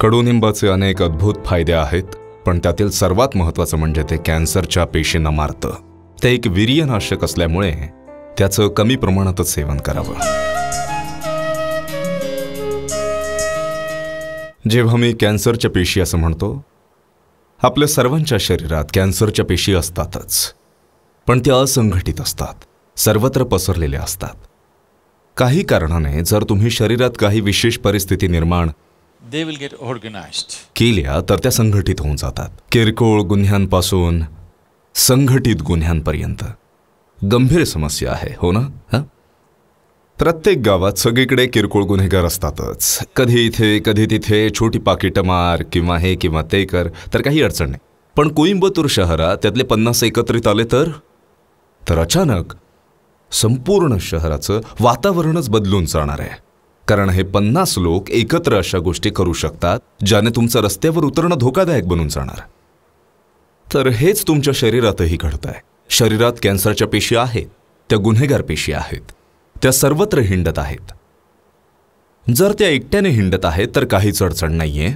कडुनिंबाचे अनेक अद्भुत फायदे आहेत पण त्यातील सर्वात महत्त्वाचं म्हणजे ते कॅन्सरच्या पेशींना मारतं ते एक वीर्यनाशक असल्यामुळे त्याचं कमी प्रमाणातच सेवन करावं जेव्हा मी कॅन्सरच्या पेशी असं म्हणतो आपल्या सर्वांच्या शरीरात कॅन्सरच्या पेशी असतातच पण त्या असंघटित असतात सर्वत्र पसरलेल्या असतात काही कारणाने जर तुम्ही शरीरात काही विशेष परिस्थिती निर्माण केल्या तर त्या संघटित होऊन जातात किरकोळ गुन्ह्यांपासून संघटित गुन्ह्यांपर्यंत गंभीर समस्या आहे हो ना हा? प्रत्येक गावात सगळीकडे किरकोळ गुन्हेगार असतातच कधी इथे कधी तिथे छोटी पाकिट मार किंवा हे किंवा ते कर तर काही अडचण नाही पण कोईंबतूर शहरात त्यातले पन्नास एकत्रित आले तर तर अचानक संपूर्ण शहराचं वातावरणच बदलून जाणार आहे कारण हे पन्नास लोक एकत्र अशा गोष्टी करू शकतात ज्याने तुमचं रस्त्यावर उतरणं धोकादायक बनून जाणार तर हेच तुमच्या शरीरातही घडत आहे शरीरात कॅन्सरच्या पेशी आहेत त्या गुन्हेगार पेशी आहेत त्या सर्वत्र हिंडत आहेत जर त्या एकट्याने हिंडत आहेत तर काहीच अडचण नाहीये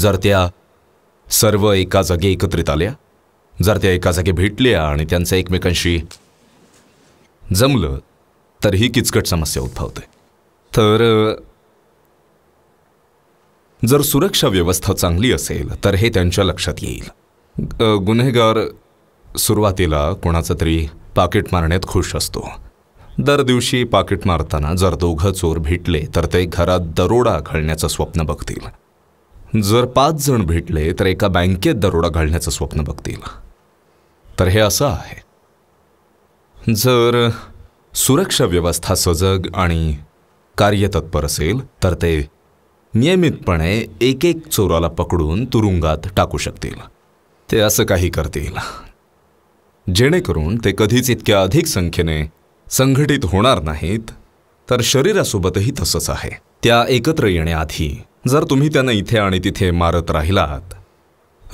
जर त्या सर्व एका जागी एकत्रित आल्या जर त्या एका जागी भेटल्या आणि त्यांचं एकमेकांशी जमलं तर ही किचकट समस्या उद्भवते तर जर सुरक्षा व्यवस्था चांगली असेल तर हे त्यांच्या लक्षात येईल गुन्हेगार सुरुवातीला कोणाचं तरी पाकिट मारण्यात खुश असतो दर दिवशी पाकिट मारताना जर दोघं चोर भेटले तर ते घरात दरोडा घालण्याचं स्वप्न बघतील जर पाच जण भेटले तर एका बँकेत दरोडा घालण्याचं स्वप्न बघतील तर हे असं आहे जर सुरक्षा व्यवस्था सजग आणि कार्यतत्पर असेल तर ते नियमितपणे एक एक चोराला पकडून तुरुंगात टाकू शकतील ते असं काही करतील जेणेकरून ते कधीच इतक्या अधिक संख्येने संघटित होणार नाहीत तर शरीरासोबतही तसंच आहे त्या एकत्र येण्याआधी जर तुम्ही त्यांना इथे आणि तिथे मारत राहिलात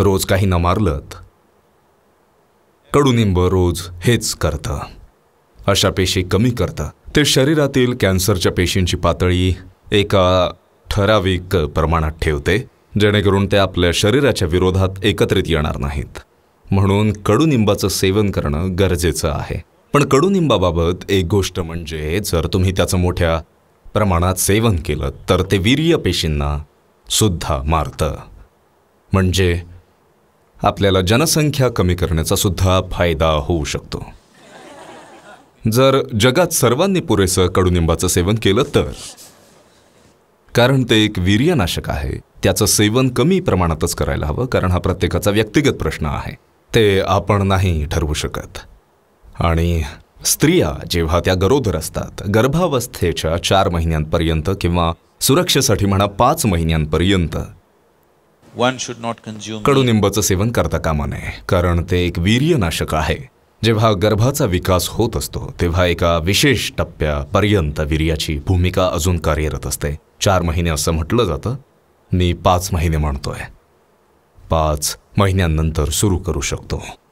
रोज काही न मारलत कडुनिंब रोज हेच करतं अशा पेशी कमी करतं ते शरीरातील कॅन्सरच्या पेशींची पातळी एका ठराविक प्रमाणात ठेवते जेणेकरून ते आपल्या शरीराच्या विरोधात एकत्रित येणार नाहीत म्हणून कडुनिंबाचं सेवन करणं गरजेचं आहे पण कडुनिंबाबाबत एक गोष्ट म्हणजे जर तुम्ही त्याचं मोठ्या प्रमाणात सेवन केलं तर ते वीर्य पेशींना सुद्धा मारतं म्हणजे आपल्याला जनसंख्या कमी करण्याचा सुद्धा फायदा होऊ शकतो जर जगात सर्वांनी पुरेसं कडुनिंबाचं सेवन केलं तर कारण ते एक वीर्यनाशक आहे त्याचं सेवन कमी प्रमाणातच करायला हवं कारण हा प्रत्येकाचा व्यक्तिगत प्रश्न आहे ते आपण नाही ठरवू शकत आणि स्त्रिया जेव्हा त्या गरोदर असतात गर्भावस्थेच्या चार महिन्यांपर्यंत किंवा सुरक्षेसाठी म्हणा पाच महिन्यांपर्यंत कडुनिंबाचं सेवन करता कामा नये कारण ते एक वीर्यनाशक आहे जेव्हा गर्भाचा विकास होत असतो तेव्हा एका विशेष टप्प्यापर्यंत वीर्याची भूमिका अजून कार्यरत असते चार महिने असं म्हटलं जातं मी पाच महिने म्हणतोय पाच महिन्यांनंतर सुरू करू शकतो